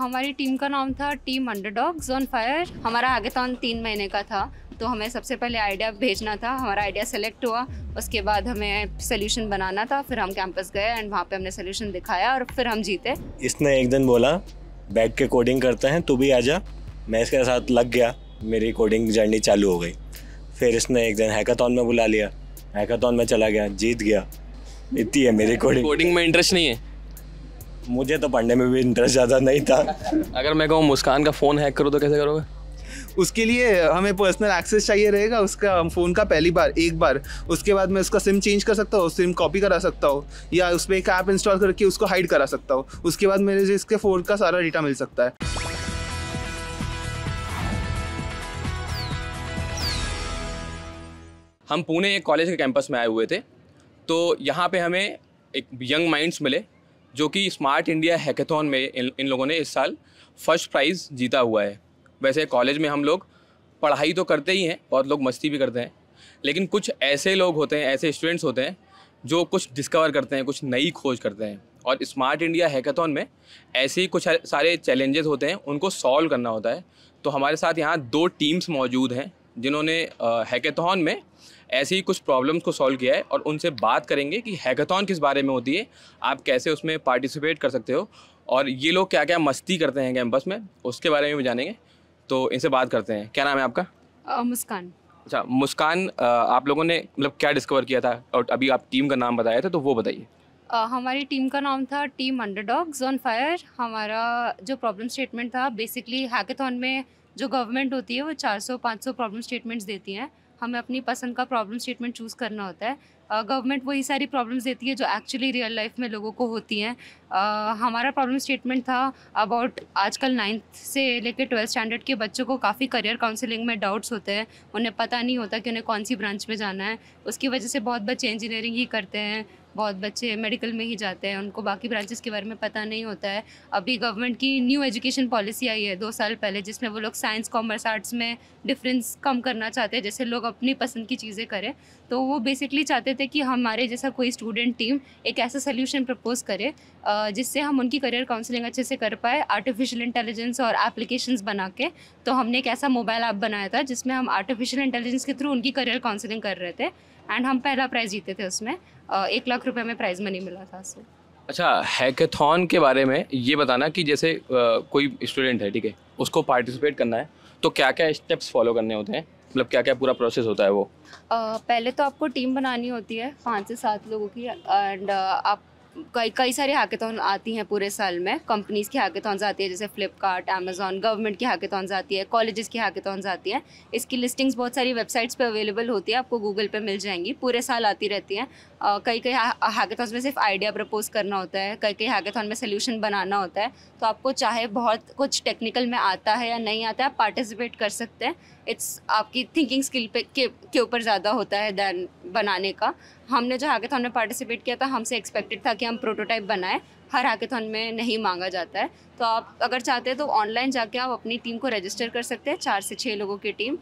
हमारी टीम का नाम था टीम अंडरडॉग्स ऑन फायर हमारा हैकेथॉन तीन महीने का था तो हमें सबसे पहले आइडिया भेजना था हमारा आइडिया सेलेक्ट हुआ उसके बाद हमें सोल्यूशन बनाना था फिर हम कैंपस गए एंड वहाँ पे हमने सोल्यूशन दिखाया और फिर हम जीते इसने एक दिन बोला बैठ के कोडिंग करते हैं तू भी आ जा मैं इसके साथ लग गया मेरी कोडिंग जर्नी चालू हो गई फिर इसने एक दिन हैकाथन में बुला लिया हैकाथन में चला गया जीत गया इतनी है मेरी कोडिंग कोडिंग में इंटरेस्ट नहीं है मुझे तो पढ़ने में भी इंटरेस्ट ज़्यादा नहीं था अगर मैं कहूँ मुस्कान का फ़ोन हैक करो तो कैसे करोगे उसके लिए हमें पर्सनल एक्सेस चाहिए रहेगा उसका फ़ोन का पहली बार एक बार उसके बाद मैं उसका सिम चेंज कर सकता हूँ सिम कॉपी करा सकता हूँ या उस पर एक ऐप इंस्टॉल करके उसको हाइड करा सकता हूँ उसके बाद मेरे इसके फ़ोन का सारा डेटा मिल सकता है हम पुणे एक कॉलेज के कैंपस में आए हुए थे तो यहाँ पे हमें एक यंग माइंड्स मिले जो कि स्मार्ट इंडिया हैकेथन में इन, इन लोगों ने इस साल फर्स्ट प्राइज़ जीता हुआ है वैसे कॉलेज में हम लोग पढ़ाई तो करते ही हैं बहुत लोग मस्ती भी करते हैं लेकिन कुछ ऐसे लोग होते हैं ऐसे स्टूडेंट्स होते हैं जो कुछ डिस्कवर करते हैं कुछ नई खोज करते हैं और स्मार्ट इंडिया हैकेथन में ऐसे ही कुछ सारे चैलेंजेस होते हैं उनको सॉल्व करना होता है तो हमारे साथ यहाँ दो टीम्स मौजूद हैं जिन्होंने हैकेथन में ऐसे ही कुछ प्रॉब्लम्स को सॉल्व किया है और उनसे बात करेंगे कि हैकाथॉन किस बारे में होती है आप कैसे उसमें पार्टिसिपेट कर सकते हो और ये लोग क्या क्या मस्ती करते हैं कैंपस में उसके बारे में भी जानेंगे तो इनसे बात करते हैं क्या नाम है आपका आ, मुस्कान अच्छा मुस्कान आप लोगों ने मतलब क्या डिस्कवर किया था और अभी आप टीम का नाम बताया था तो वो बताइए हमारी टीम का नाम था टीम अंडरडॉग्स ऑन फायर हमारा जो प्रॉब्लम स्टेटमेंट था बेसिकली हैकेथन में जो गवर्नमेंट होती है वो 400-500 प्रॉब्लम स्टेटमेंट्स देती हैं हमें अपनी पसंद का प्रॉब्लम स्टेटमेंट चूज़ करना होता है गवर्नमेंट वही सारी प्रॉब्लम्स देती है जो एक्चुअली रियल लाइफ में लोगों को होती हैं हमारा प्रॉब्लम स्टेटमेंट था अबाउट आजकल नाइन्थ से लेकर ट्वेल्थ स्टैंडर्ड के बच्चों को काफ़ी करियर काउंसलिंग में डाउट्स होते हैं उन्हें पता नहीं होता कि उन्हें कौन सी ब्रांच में जाना है उसकी वजह से बहुत बच्चे इंजीनियरिंग ही करते हैं बहुत बच्चे मेडिकल में ही जाते हैं उनको बाकी ब्रांचेस के बारे में पता नहीं होता है अभी गवर्नमेंट की न्यू एजुकेशन पॉलिसी आई है दो साल पहले जिसमें वो लोग साइंस कॉमर्स आर्ट्स में डिफरेंस कम करना चाहते हैं जैसे लोग अपनी पसंद की चीज़ें करें तो वो बेसिकली चाहते थे कि हमारे जैसा कोई स्टूडेंट टीम एक ऐसा सोल्यूशन प्रपोज करे जिससे हम उनकी करियर काउंसलिंग अच्छे से कर पाए आर्टिफिशियल इंटेलिजेंस और एप्लीकेशंस बना के तो हमने एक ऐसा मोबाइल ऐप बनाया था जिसमें हम आर्टिफिशियल इंटेलिजेंस के थ्रू उनकी करियर काउंसलिंग कर रहे थे एंड हम पहला प्राइज़ जीते थे उसमें एक लाख रुपए में प्राइज मनी मिला था सो अच्छा हैकेथॉन के बारे में ये बताना कि जैसे कोई स्टूडेंट है ठीक है उसको पार्टिसिपेट करना है तो क्या क्या स्टेप्स फॉलो करने होते हैं मतलब क्या क्या पूरा प्रोसेस होता है वो आ, पहले तो आपको टीम बनानी होती है पाँच से सात लोगों की एंड आप कई कई सारे हैकेथॉन आती हैं पूरे साल में कंपनीज़ की हैकेथॉन्स आती है जैसे फ्लिपकार्ट अमेजोन गवर्नमेंट की हैकेथॉन्स आती है कॉलेजेस की हैकेथॉन्स आती हैं इसकी लिस्टिंग्स बहुत सारी वेबसाइट्स पे अवेलेबल होती है आपको गूगल पे मिल जाएंगी पूरे साल आती रहती हैं कई कई हैकेथॉन्स में सिर्फ आइडिया प्रपोज करना होता है कई कई हैकेथॉन में सोल्यूशन बनाना होता है तो आपको चाहे बहुत कुछ टेक्निकल में आता है या नहीं आता है आप पार्टिसिपेट कर सकते हैं इट्स आपकी थिंकिंग स्किल पे के के ऊपर ज़्यादा होता है दैन बनाने का हमने जो हैकेथॉन में पार्टिसिपेट किया था हमसे एक्सपेक्टेड था कि हम प्रोटोटाइप बनाएं हर हैकेथॉन में नहीं मांगा जाता है तो आप अगर चाहते हैं तो ऑनलाइन जाके आप अपनी टीम को रजिस्टर कर सकते हैं चार से छः लोगों की टीम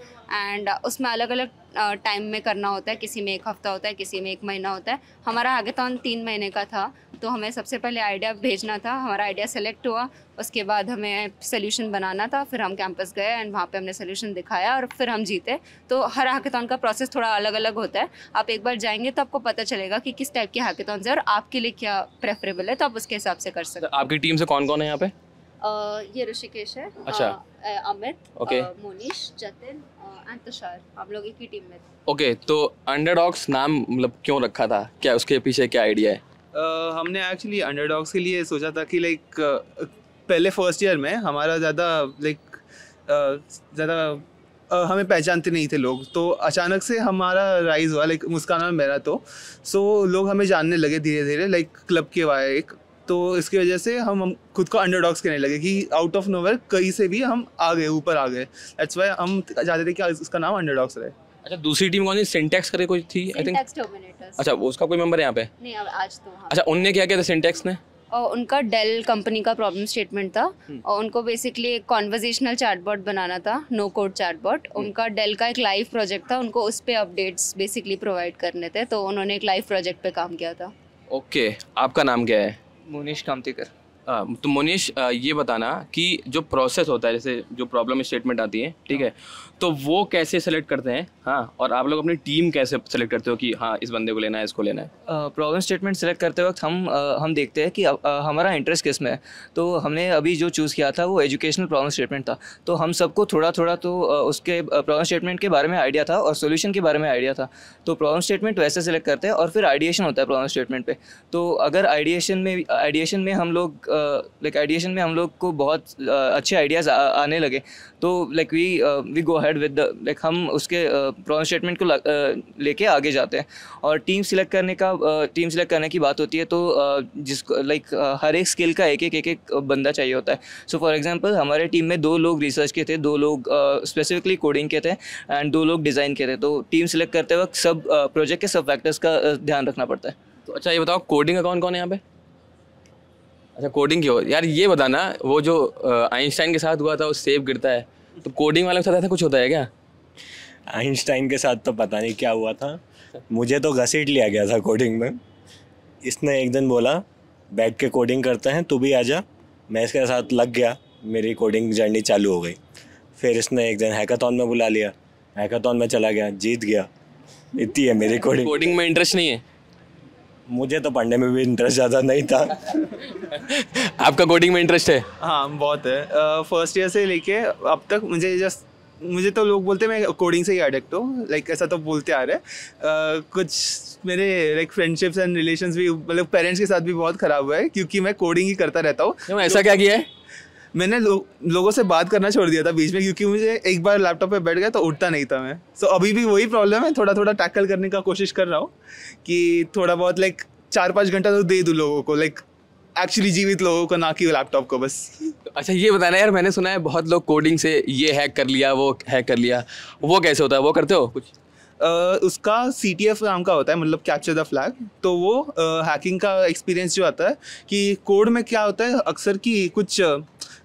एंड उसमें अलग अलग टाइम में करना होता है किसी में एक हफ्ता होता है किसी में एक महीना होता है हमारा तो तीन महीने का था तो हमें सबसे पहले आइडिया भेजना था हमारा आइडिया सेलेक्ट हुआ उसके बाद हमें सोल्यूशन बनाना था फिर हम कैंपस गए एंड वहाँ पे हमने सोल्यूशन दिखाया और फिर हम जीते तो हर हैकेथॉन का प्रोसेस थोड़ा अलग अलग होता है आप एक बार जाएंगे तो आपको पता चलेगा कि किस टाइप के हैकेथॉन्स है और आपके लिए क्या प्रेफरेबल है तो आप उसके हिसाब से कर सकते तो हैं आपकी टीम से कौन कौन है यहाँ पे ये ऋषिकेश है अच्छा अमित मोनिश जतिन ओके तो अंडरडॉग्स नाम मतलब क्यों रखा था क्या उसके पीछे क्या आइडिया है uh, हमने एक्चुअली अंडरडॉग्स के लिए सोचा था कि लाइक uh, पहले फर्स्ट ईयर में हमारा ज़्यादा लाइक ज़्यादा हमें पहचानते नहीं थे लोग तो अचानक से हमारा राइज हुआ लाइक मुस्काना मेरा तो सो so, लोग हमें जानने लगे धीरे धीरे लाइक क्लब के वाया एक तो इसकी वजह से हम हम खुद को अंडरडॉग्स कहने लगे कि आउट ऑफ नोवेर कहीं से भी हम आ गए ऊपर आ गए दैट्स वाई हम चाहते थे कि इसका नाम अंडरडॉग्स रहे अच्छा दूसरी टीम कौन थी सिंटेक्स करे कोई थी आई थिंक अच्छा वो उसका कोई मेंबर है यहाँ पे नहीं आज तो हाँ। अच्छा उनने क्या किया था सिंटेक्स ने और उनका डेल कंपनी का प्रॉब्लम स्टेटमेंट था हम्म। और उनको बेसिकली एक कॉन्वर्जेशनल चार्टबोर्ड बनाना था नो कोड चार्टबोर्ड उनका डेल का एक लाइव प्रोजेक्ट था उनको उस पर अपडेट्स बेसिकली प्रोवाइड करने थे तो उन्होंने एक लाइव प्रोजेक्ट पे काम किया था ओके okay, आपका नाम क्या है मुनीश कामतीकर तो मोनीश ये बताना कि जो प्रोसेस होता है जैसे जो प्रॉब्लम स्टेटमेंट आती है ठीक है तो वो कैसे सेलेक्ट करते हैं हाँ और आप लोग अपनी टीम कैसे सेलेक्ट करते हो कि हाँ इस बंदे को लेना है इसको लेना है प्रॉब्लम स्टेटमेंट सेलेक्ट करते वक्त हम हम देखते हैं कि हमारा इंटरेस्ट किस में है तो हमने अभी जो चूज़ किया था वो एजुकेशनल प्रॉब्लम स्टेटमेंट था तो हम सबको थोड़ा थोड़ा तो उसके प्रॉब्लम स्टेटमेंट के बारे में आइडिया था और सोल्यूशन के बारे में आइडिया था तो प्रॉब्लम स्टेटमेंट वैसे सेलेक्ट करते हैं और फिर आइडिएशन होता है प्रॉब्लम स्टेटमेंट पर तो अगर आइडिएशन में आइडिएशन में हम लोग लाइक आइडिएशन में हम लोग को बहुत अच्छे आइडियाज़ आने लगे तो like we we go had with like हम उसके प्रॉब्लम स्टेटमेंट को लेके आगे जाते हैं और टीम सिलेक्ट करने का टीम सिलेक्ट करने की बात होती है तो जिसको लाइक हर एक स्किल का एक एक एक एक बंदा चाहिए होता है सो फॉर एग्जाम्पल हमारे टीम में दो लोग रिसर्च के थे दो लोग स्पेसिफिकली कोडिंग के थे एंड दो लोग डिज़ाइन के थे तो टीम सिलेक्ट करते वक्त सब प्रोजेक्ट के सब फैक्टर्स का ध्यान रखना पड़ता है तो अच्छा ये बताओ कोडिंग का कौन कौन है यहाँ पे अच्छा कोडिंग की हो यार ये बताना वो जो आइंस्टाइन के साथ हुआ था वो सेब गिरता है तो कोडिंग वाले के साथ ऐसा कुछ होता है क्या आइंस्टाइन के साथ तो पता नहीं क्या हुआ था मुझे तो घसीट लिया गया था कोडिंग में इसने एक दिन बोला बैठ के कोडिंग करते हैं तू भी आ जा मैं इसके साथ लग गया मेरी कोडिंग जर्नी चालू हो गई फिर इसने एक दिन हैकाथन में बुला लिया हैकाथन में चला गया जीत गया इतनी है मेरी कोडिंग कोडिंग में इंटरेस्ट नहीं है मुझे तो पढ़ने में भी इंटरेस्ट ज़्यादा नहीं था आपका कोडिंग में इंटरेस्ट है हाँ बहुत है फर्स्ट ईयर से लेके अब तक मुझे जस्ट मुझे तो लोग बोलते हैं मैं कोडिंग से ही अडेक्ट हूँ लाइक ऐसा तो बोलते आ रहे uh, कुछ मेरे लाइक फ्रेंडशिप्स एंड रिलेशन भी मतलब पेरेंट्स के साथ भी बहुत ख़राब हुआ है क्योंकि मैं कोडिंग ही करता रहता हूँ ऐसा क्या किया है मैंने लो, लोगों से बात करना छोड़ दिया था बीच में क्योंकि मुझे एक बार लैपटॉप पे बैठ गया तो उठता नहीं था मैं सो so, अभी भी वही प्रॉब्लम है थोड़ा थोड़ा टैकल करने का कोशिश कर रहा हूँ कि थोड़ा बहुत लाइक चार पाँच घंटा तो दे दूँ लोगों को लाइक एक्चुअली जीवित लोगों को ना कि लैपटॉप को बस अच्छा ये बताना यार मैंने सुना है बहुत लोग कोडिंग से ये हैक कर लिया वो हैक कर लिया वो कैसे होता है वो करते हो कुछ Uh, उसका सी टी एफ नाम का होता है मतलब कैप्चर द फ्लैग तो वो हैकिंग uh, का एक्सपीरियंस जो आता है कि कोड में क्या होता है अक्सर की कुछ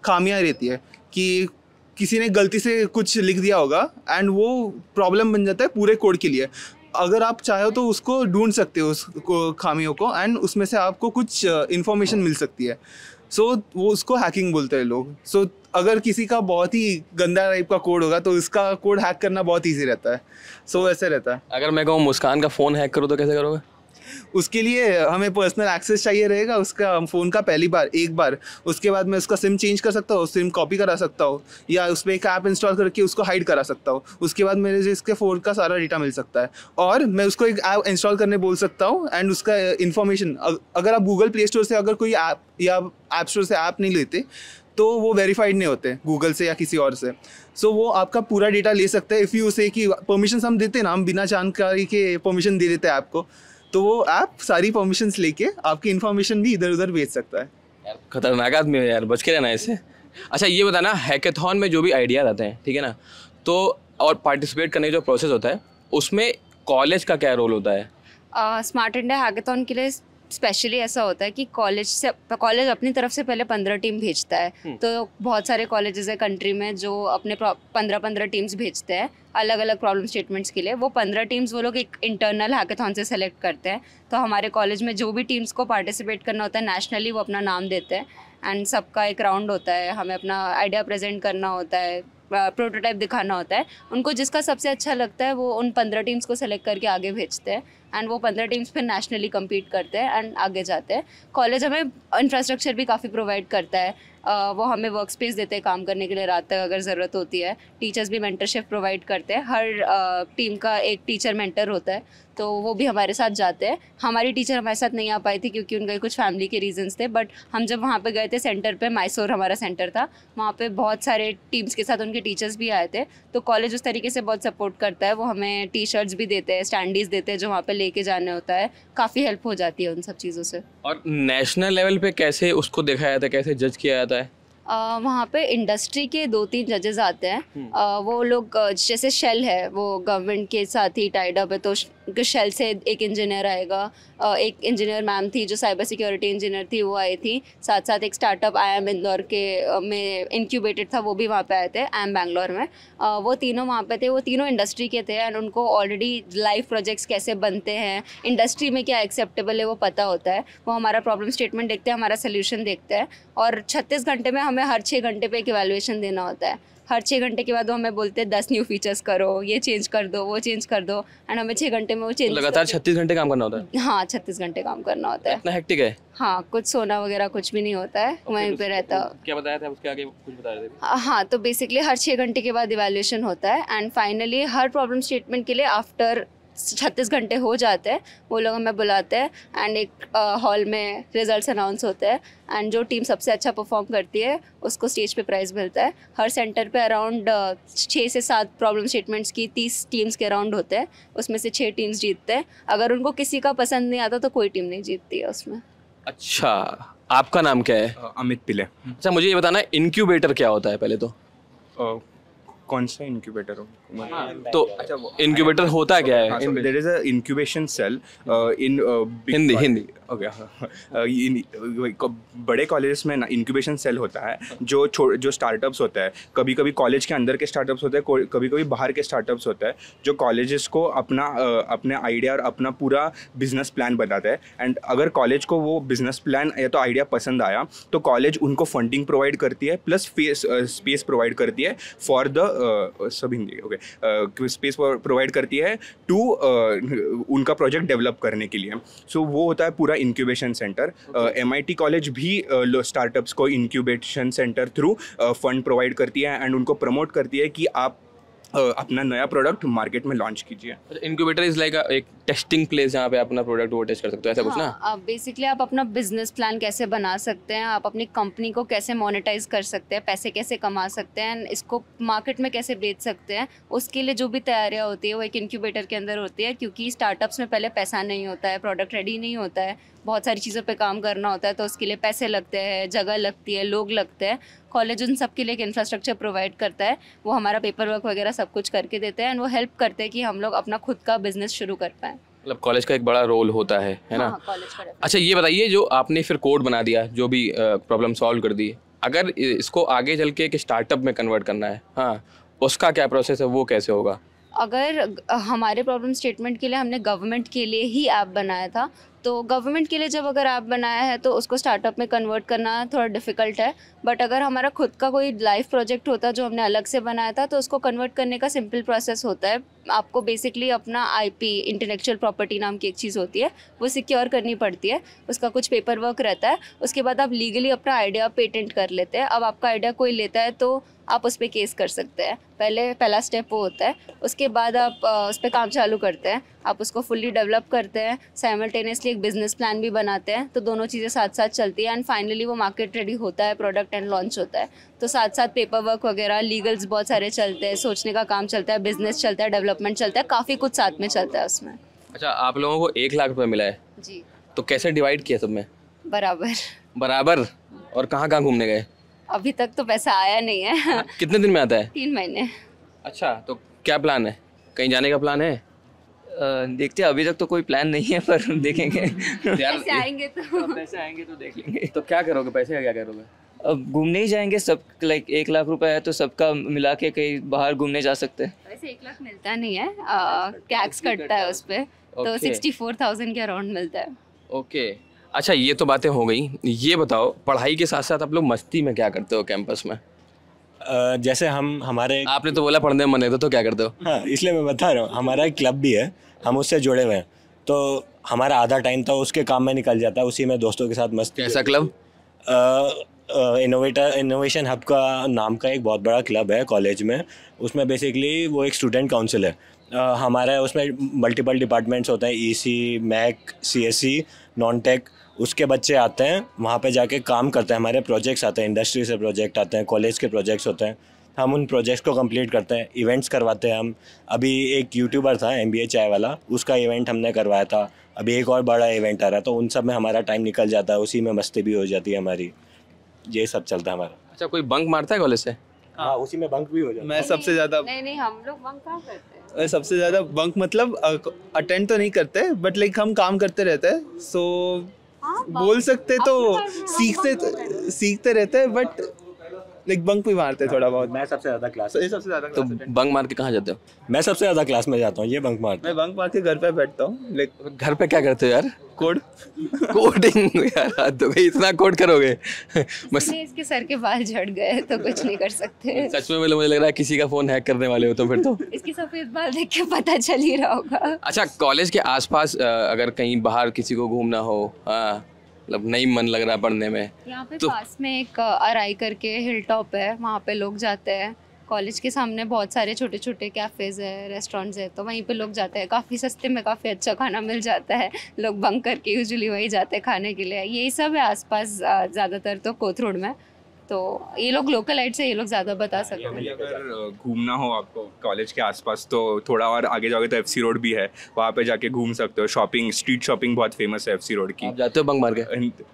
खामियां रहती है कि किसी ने गलती से कुछ लिख दिया होगा एंड वो प्रॉब्लम बन जाता है पूरे कोड के लिए अगर आप चाहो तो उसको ढूंढ सकते हो उसको खामियों को एंड उसमें से आपको कुछ इन्फॉर्मेशन मिल सकती है सो so, वो उसको हैकिंग बोलते हैं लोग सो so, अगर किसी का बहुत ही गंदा टाइप का कोड होगा तो उसका कोड हैक करना बहुत ईजी रहता है सो so, ऐसे रहता है अगर मैं कहूँ मुस्कान का फ़ोन हैक करूँ तो कैसे करोगे उसके लिए हमें पर्सनल एक्सेस चाहिए रहेगा उसका फ़ोन का पहली बार एक बार उसके बाद मैं उसका सिम चेंज कर सकता हूँ सिम कॉपी करा सकता हूँ या उस पर एक ऐप इंस्टॉल करके उसको हाइड करा सकता हूँ उसके बाद मेरे इसके फ़ोन का सारा डेटा मिल सकता है और मैं उसको एक ऐप इंस्टॉल करने बोल सकता हूँ एंड उसका इन्फॉर्मेशन अगर आप गूगल प्ले स्टोर से अगर कोई ऐप या ऐप स्टोर से ऐप नहीं लेते तो वो वेरीफाइड नहीं होते गूगल से या किसी और से सो so, वो आपका पूरा डेटा ले सकते हैं इफ़ यू से कि परमिशन हम देते ना हम बिना जानकारी के परमिशन दे देते हैं आपको तो वो ऐप सारी परमिशन लेके आपकी इन्फॉर्मेशन भी इधर उधर भेज सकता है खतरनाक आदमी है यार बच के रहना इससे अच्छा ये बताना हैकेथन में जो भी आइडिया आते हैं ठीक है ना तो और पार्टिसिपेट करने का जो प्रोसेस होता है उसमें कॉलेज का क्या रोल होता है स्मार्ट इंडिया हैकेथन के लिए स्पेशली ऐसा होता है कि कॉलेज से कॉलेज अपनी तरफ से पहले पंद्रह टीम भेजता है हम्म। तो बहुत सारे कॉलेजेस है कंट्री में जो अपने पंद्रह पंद्रह टीम्स भेजते हैं अलग अलग प्रॉब्लम स्टेटमेंट्स के लिए वो पंद्रह टीम्स वो लोग एक इंटरनल हैकेथॉन से सेलेक्ट करते हैं तो हमारे कॉलेज में जो भी टीम्स को पार्टिसिपेट करना होता है नेशनली वो अपना नाम देते हैं एंड सबका एक राउंड होता है हमें अपना आइडिया प्रेजेंट करना होता है प्रोटोटाइप दिखाना होता है उनको जिसका सबसे अच्छा लगता है वो उन पंद्रह टीम्स को सेलेक्ट करके आगे भेजते हैं एंड वो पंद्रह टीम्स फिर नेशनली कम्पीट करते हैं एंड आगे जाते हैं कॉलेज हमें इंफ्रास्ट्रक्चर भी काफ़ी प्रोवाइड करता है वो हमें वर्क स्पेस देते हैं काम करने के लिए रात तक अगर ज़रूरत होती है टीचर्स भी मेंटरशिप प्रोवाइड करते हैं हर टीम का एक टीचर मेंटर होता है तो वो भी हमारे साथ जाते हैं हमारी टीचर हमारे साथ नहीं आ पाई थी क्योंकि उनके कुछ फैमिली के रीजंस थे बट हम जब वहाँ पे गए थे सेंटर पे मैसूर हमारा सेंटर था वहाँ पे बहुत सारे टीम्स के साथ उनके टीचर्स भी आए थे तो कॉलेज उस तरीके से बहुत सपोर्ट करता है वो हमें टी शर्ट्स भी देते हैं स्टैंडीज़ देते हैं जो वहाँ पर लेके जाना होता है काफ़ी हेल्प हो जाती है उन सब चीज़ों से और नेशनल लेवल पे कैसे उसको देखा जाता है कैसे जज किया जाता है आ, वहाँ पे इंडस्ट्री के दो तीन जजेस आते हैं आ, हम्म। वो लोग जैसे शेल है वो गवर्नमेंट के साथ ही टाइड अप है तो शेल से एक इंजीनियर आएगा एक इंजीनियर मैम थी जो साइबर सिक्योरिटी इंजीनियर थी वो आई थी साथ साथ एक स्टार्टअप आई एम इंदौर के में इंक्यूबेटेड था वो भी वहाँ पे आए थे आई एम बैंगलोर में आ, वो तीनों वहाँ पे थे वो तीनों इंडस्ट्री के थे एंड उनको ऑलरेडी लाइफ प्रोजेक्ट्स कैसे बनते हैं इंडस्ट्री में क्या एक्सेप्टेबल है वो पता होता है वो हमारा प्रॉब्लम स्टेटमेंट देखते हैं हमारा सोल्यूशन देखते हैं और छत्तीस घंटे में हम हमें हर छः घंटे पे एक इवेल्युएशन देना होता है हर छः घंटे के बाद वो हमें बोलते हैं दस न्यू फीचर्स करो ये चेंज कर दो वो चेंज कर दो एंड हमें छः घंटे में वो चेंज लगातार छत्तीस घंटे काम करना होता है हाँ छत्तीस घंटे काम करना होता है इतना हेक्टिक है हाँ कुछ सोना वगैरह कुछ भी नहीं होता है okay, वहीं तो पे रहता क्या बताया था उसके आगे कुछ बता रहे थे हाँ, हाँ तो बेसिकली हर छः घंटे के बाद इवेल्युएशन होता है एंड फाइनली हर प्रॉब्लम स्टेटमेंट के लिए आफ्टर छत्तीस घंटे हो जाते हैं वो लोग हमें बुलाते हैं एंड एक हॉल में रिजल्ट्स अनाउंस होते हैं एंड जो टीम सबसे अच्छा परफॉर्म करती है उसको स्टेज पे प्राइज़ मिलता है हर सेंटर पे अराउंड छः से सात प्रॉब्लम स्टेटमेंट्स की तीस टीम्स के अराउंड होते हैं उसमें से छः टीम्स जीतते हैं अगर उनको किसी का पसंद नहीं आता तो कोई टीम नहीं जीतती है उसमें अच्छा आपका नाम क्या है अमित पिले अच्छा मुझे ये बताना इनक्यूबेटर क्या होता है पहले तो कौन सा इनक्यूबेटर हो हाँ, तो अच्छा इनक्यूबेटर होता क्या है there is a incubation cell in Hindi Hindi okay हाँ, हाँ। बड़े कॉलेज में ना इंक्यूबेशन सेल होता है जो छो जो स्टार्टअप्स होता है कभी कभी कॉलेज के अंदर के स्टार्टअप्स होते हैं कभी कभी बाहर के स्टार्टअप्स होते हैं जो कॉलेज़ को अपना अपने आइडिया और अपना पूरा बिजनेस प्लान बताता है एंड अगर कॉलेज को वो बिजनेस प्लान या तो आइडिया पसंद आया तो कॉलेज उनको फंडिंग प्रोवाइड करती है प्लस स्पेस प्रोवाइड करती है for the sub Hindi okay space provide करती है टू उनका प्रोजेक्ट डेवलप करने के लिए सो so, वो होता है पूरा पूरा incubation centre M I T college भी स्टार्टअप्स uh, को incubation centre through fund provide करती है एंड उनको प्रमोट करती है कि आप अपना नया प्रोडक्ट मार्केट में लॉन्च कीजिए इनक्यूबेटर इज लाइक एक टेस्टिंग प्लेस जहाँ पे अपना प्रोडक्ट वो टेस्ट कर सकते हो ऐसा कुछ ना हाँ, बेसिकली आप अपना बिजनेस प्लान कैसे बना सकते हैं आप अपनी कंपनी को कैसे मोनेटाइज कर सकते हैं पैसे कैसे कमा सकते हैं इसको मार्केट में कैसे बेच सकते हैं उसके लिए जो भी तैयारियाँ होती है वो एक इनक्यूबेटर के अंदर होती है क्योंकि स्टार्टअप्स में पहले पैसा नहीं होता है प्रोडक्ट रेडी नहीं होता है बहुत सारी चीज़ों पर काम करना होता है तो उसके लिए पैसे लगते हैं जगह लगती है लोग लगते हैं कॉलेज उन सब के लिए एक इंफ्रास्ट्रक्चर प्रोवाइड करता है वो हमारा पेपर वर्क वगैरह सब सब कुछ करके देते हैं एंड वो हेल्प करते हैं कि हम लोग अपना खुद का बिजनेस शुरू कर पाए मतलब कॉलेज का एक बड़ा रोल होता है है ना हाँ, अच्छा ये बताइए जो आपने फिर कोड बना दिया जो भी प्रॉब्लम सॉल्व कर दी अगर इसको आगे चल के एक स्टार्टअप में कन्वर्ट करना है हाँ उसका क्या प्रोसेस है वो कैसे होगा अगर हमारे प्रॉब्लम स्टेटमेंट के लिए हमने गवर्नमेंट के लिए ही ऐप बनाया था तो गवर्नमेंट के लिए जब अगर ऐप बनाया है तो उसको स्टार्टअप में कन्वर्ट करना थोड़ा डिफिकल्ट है बट अगर हमारा खुद का कोई लाइफ प्रोजेक्ट होता जो हमने अलग से बनाया था तो उसको कन्वर्ट करने का सिंपल प्रोसेस होता है आपको बेसिकली अपना आईपी इंटेलेक्चुअल प्रॉपर्टी नाम की एक चीज़ होती है वो सिक्योर करनी पड़ती है उसका कुछ पेपर वर्क रहता है उसके बाद आप लीगली अपना आइडिया पेटेंट कर लेते हैं अब आपका आइडिया कोई लेता है तो आप उस पर केस कर सकते हैं पहले पहला स्टेप वो होता है उसके बाद आप उस पर काम चालू करते हैं आप उसको फुल्ली डेवलप करते हैं साइमल्टेनियसली एक बिजनेस प्लान भी बनाते हैं तो दोनों चीज़ें साथ साथ चलती हैं एंड फाइनली वो मार्केट रेडी होता है प्रोडक्ट एंड लॉन्च होता है तो साथ साथ पेपर वर्क वगैरह लीगल्स बहुत सारे चलते हैं सोचने का काम चलता है बिजनेस चलता है डेवलपमेंट चलता है काफ़ी कुछ साथ में चलता है उसमें अच्छा आप लोगों को एक लाख रुपये मिला है जी तो कैसे डिवाइड किया तुमने बराबर बराबर और कहाँ कहाँ घूमने गए अभी तक तो पैसा आया नहीं है कितने दिन में आता है तीन महीने अच्छा तो क्या प्लान है कहीं जाने का प्लान है देखते हैं अभी तक तो कोई प्लान नहीं है पर देखेंगे पैसे आएंगे तो पैसे आएंगे तो देख लेंगे तो क्या करोगे पैसे का क्या करोगे अब घूमने ही जाएंगे सब लाइक एक लाख रुपए है तो सबका मिला के कहीं बाहर घूमने जा सकते हैं वैसे एक लाख मिलता नहीं है टैक्स कटता है उस पर तो सिक्सटी फोर थाउजेंड के अराउंड मिलता है ओके अच्छा ये तो बातें हो गई ये बताओ पढ़ाई के साथ साथ आप लोग मस्ती में क्या करते हो कैंपस में जैसे हम हमारे आपने तो बोला पढ़ने मन है तो, तो क्या करते हो हाँ इसलिए मैं बता रहा हूँ हमारा एक क्लब भी है हम उससे जुड़े हुए हैं तो हमारा आधा टाइम तो उसके काम में निकल जाता है उसी में दोस्तों के साथ मस्त कैसा क्लब इनोवेटर इनोवेशन हब का नाम का एक बहुत बड़ा क्लब है कॉलेज में उसमें बेसिकली वो एक स्टूडेंट काउंसिल है हमारा उसमें मल्टीपल डिपार्टमेंट्स होते हैं सी मैक सी नॉन टेक उसके बच्चे आते हैं वहाँ पे जाके काम करते हैं हमारे प्रोजेक्ट्स आते हैं इंडस्ट्री से प्रोजेक्ट आते हैं कॉलेज के प्रोजेक्ट्स होते हैं हम उन प्रोजेक्ट्स को कंप्लीट करते हैं इवेंट्स करवाते हैं हम अभी एक यूट्यूबर था एम बी चाय वाला उसका इवेंट हमने करवाया था अभी एक और बड़ा इवेंट आ रहा है तो उन सब में हमारा टाइम निकल जाता है उसी में मस्ती भी हो जाती है हमारी ये सब चलता है हमारा अच्छा कोई बंक मारता है कॉलेज से हाँ उसी में बंक भी हो जाता है मैं सबसे ज़्यादा नहीं नहीं हम लोग बंक कहाँ करते हैं सबसे ज़्यादा बंक मतलब अटेंड तो नहीं करते बट लाइक हम काम करते रहते हैं सो हाँ, बोल सकते तो सीखते तो सीखते रहते हैं बट लाइक बंक भी मारते हैं हाँ, थोड़ा बहुत मैं सबसे ज्यादा क्लास ये सबसे ज्यादा तो बंक मार के कहाँ जाते हो मैं सबसे ज्यादा क्लास में जाता हूँ ये बंक मारता मैं बंक मार के घर पे बैठता हूँ लाइक घर पे क्या करते हो यार कोड कोडिंग यार तो भाई इतना कोड करोगे बस इसके सर के बाल झड़ गए तो कुछ नहीं कर सकते सच में मुझे लग रहा है किसी का फोन हैक करने वाले हो तो फिर तो इसके सफेद बाल देख के पता चल ही रहा होगा अच्छा कॉलेज के आसपास अगर कहीं बाहर किसी को घूमना हो हाँ मतलब नहीं मन लग रहा पढ़ने में यहाँ पे तो, पास में एक अराई करके हिल टॉप है वहाँ पे लोग जाते हैं कॉलेज के सामने बहुत सारे छोटे छोटे कैफ़ेज़ है रेस्टोरेंट्स है तो वहीं पे लोग जाते हैं काफ़ी सस्ते में काफ़ी अच्छा खाना मिल जाता है लोग बंक करके यूजली वहीं जाते हैं खाने के लिए यही सब है आसपास ज़्यादातर तो कोथरूड में तो ये लोग लोकल लाइट से ये लोग ज़्यादा बता सकते हैं अगर घूमना हो आपको कॉलेज के आसपास तो थोड़ा और आगे जाओगे तो एफसी रोड भी है वहाँ पे जाके घूम सकते हो शॉपिंग स्ट्रीट शॉपिंग बहुत फेमस है एफसी रोड की आप जाते हो बंक मार के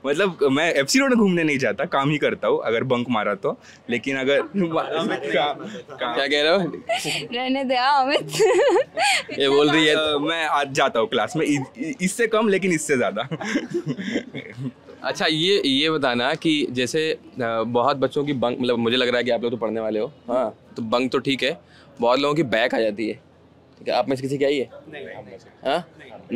मतलब मैं एफसी सी रोड घूमने नहीं जाता काम ही करता हूँ अगर बंक मारा तो लेकिन अगर क्या कह रहे हो रहने दे हाँ, अमित ये बोल रही है मैं आज जाता हूँ क्लास में इससे कम लेकिन इससे ज़्यादा अच्छा ये ये बताना कि जैसे बहुत बच्चों की बंक मतलब मुझे लग रहा है कि आप लोग तो पढ़ने वाले हो हाँ तो बंक तो ठीक है बहुत लोगों की बैक आ जाती है आप में से किसी की आई है नहीं, नहीं, हाँ?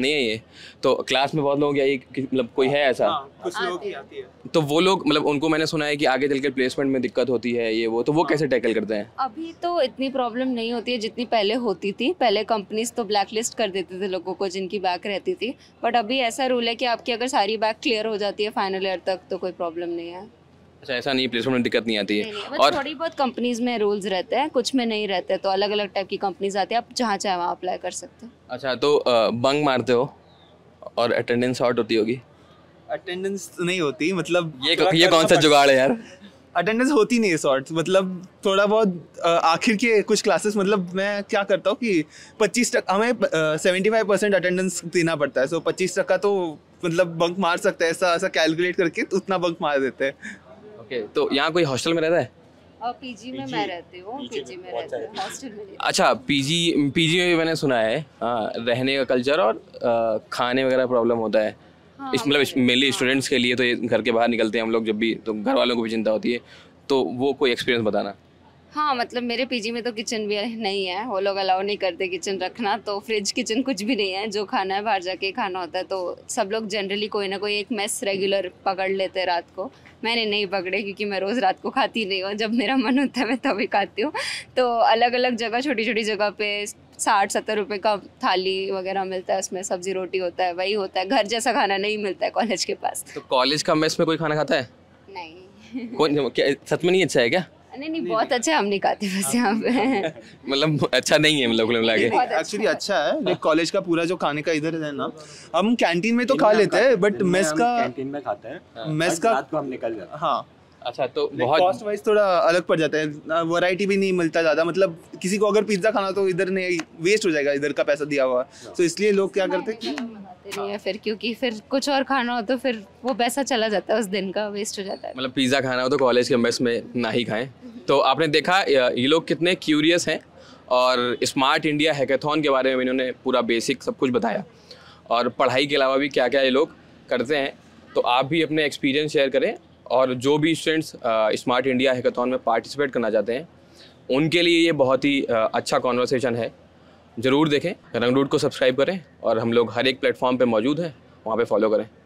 है तो क्लास में बहुत लोग आई मतलब कोई है ऐसा हाँ, कुछ लोग तो वो लोग मतलब उनको मैंने सुना है कि आगे चल प्लेसमेंट में दिक्कत होती है ये वो तो वो हाँ। कैसे टैकल करते हैं अभी तो इतनी प्रॉब्लम नहीं होती है जितनी पहले होती थी पहले कंपनीज तो ब्लैक लिस्ट कर देते थे लोगों को जिनकी बैक रहती थी बट अभी ऐसा रूल है कि आपकी अगर सारी बैक क्लियर हो जाती है फाइनल ईयर तक तो कोई प्रॉब्लम नहीं है अच्छा ऐसा नहीं प्लेसमेंट में दिक्कत नहीं आती है नहीं, नहीं, और थोड़ी बहुत कंपनीज में रोल्स रहते हैं कुछ में नहीं रहते तो अलग अलग टाइप की कंपनीज आती है आप जहाँ चाहे वहाँ अप्लाई कर सकते हो अच्छा तो बंग मारते हो और अटेंडेंस शॉर्ट होती होगी अटेंडेंस नहीं होती मतलब ये ये कौन सा जुगाड़ है यार अटेंडेंस होती नहीं है शॉर्ट मतलब थोड़ा बहुत आखिर के कुछ क्लासेस मतलब मैं क्या करता हूँ कि पच्चीस तक हमें सेवेंटी फाइव परसेंट अटेंडेंस देना पड़ता है सो पच्चीस तक तो मतलब बंक मार सकते हैं ऐसा ऐसा कैलकुलेट करके तो उतना बंक मार देते हैं ओके तो यहाँ कोई हॉस्टल में रहता है अच्छा पीजी में मैं रहती हूँ पीजी में रहती हूँ हॉस्टल में अच्छा पीजी पीजी में भी मैंने सुना है हाँ रहने का कल्चर और खाने वगैरह प्रॉब्लम होता है हाँ, इस मतलब मेनली स्टूडेंट्स हाँ, हाँ। के लिए तो घर के बाहर निकलते हैं हम लोग जब भी तो घर वालों को भी चिंता होती है तो वो कोई एक्सपीरियंस बताना हाँ मतलब मेरे पीजी में तो किचन भी नहीं है वो लोग अलाउ नहीं करते किचन रखना तो फ्रिज किचन कुछ भी नहीं है जो खाना है बाहर जाके खाना होता है तो सब लोग जनरली कोई ना कोई एक मेस रेगुलर पकड़ लेते हैं रात को मैंने नहीं पकड़े क्योंकि मैं रोज़ रात को खाती नहीं हूँ जब मेरा मन होता है मैं तभी खाती हूँ तो अलग अलग जगह छोटी छोटी जगह पे साठ सत्तर रुपये का थाली वगैरह मिलता है उसमें सब्जी रोटी होता है वही होता है घर जैसा खाना नहीं मिलता है कॉलेज के पास तो कॉलेज का मेस में कोई खाना खाता है नहीं सच में नहीं अच्छा है क्या नहीं नहीं बहुत अच्छा हम नहीं खाते बस हाँ। यहाँ पे मतलब अच्छा नहीं है मतलब लगे एक्चुअली अच्छा।, अच्छा है लाइक कॉलेज का पूरा जो खाने का इधर है ना हम कैंटीन में तो खा लेते हैं बट मेस का कैंटीन में खाते हैं मेस हाँ। का रात को हम निकल जाते हैं हाँ अच्छा तो बहुत कॉस्ट वाइज थोड़ा अलग पड़ जाता है वैरायटी भी नहीं मिलता ज़्यादा मतलब किसी को अगर पिज्ज़ा खाना तो इधर नहीं वेस्ट हो जाएगा इधर का पैसा दिया हुआ तो इसलिए लोग क्या करते हैं कि फिर क्योंकि फिर कुछ और खाना हो तो फिर वो पैसा चला जाता है उस दिन का वेस्ट हो जाता है मतलब पिज़्ज़ा खाना हो तो कॉलेज के मेस में ना ही खाएं तो आपने देखा ये लोग कितने क्यूरियस हैं और स्मार्ट इंडिया हैकेथन के बारे में इन्होंने पूरा बेसिक सब कुछ बताया और पढ़ाई के अलावा भी क्या क्या ये लोग करते हैं तो आप भी अपने एक्सपीरियंस शेयर करें और जो भी स्टूडेंट्स स्मार्ट इंडिया हैकाथन में पार्टिसिपेट करना चाहते हैं उनके लिए ये बहुत ही अच्छा कॉन्वर्सेशन है ज़रूर देखें रंगरूट को सब्सक्राइब करें और हम लोग हर एक प्लेटफॉर्म पर मौजूद हैं वहाँ पर फॉलो करें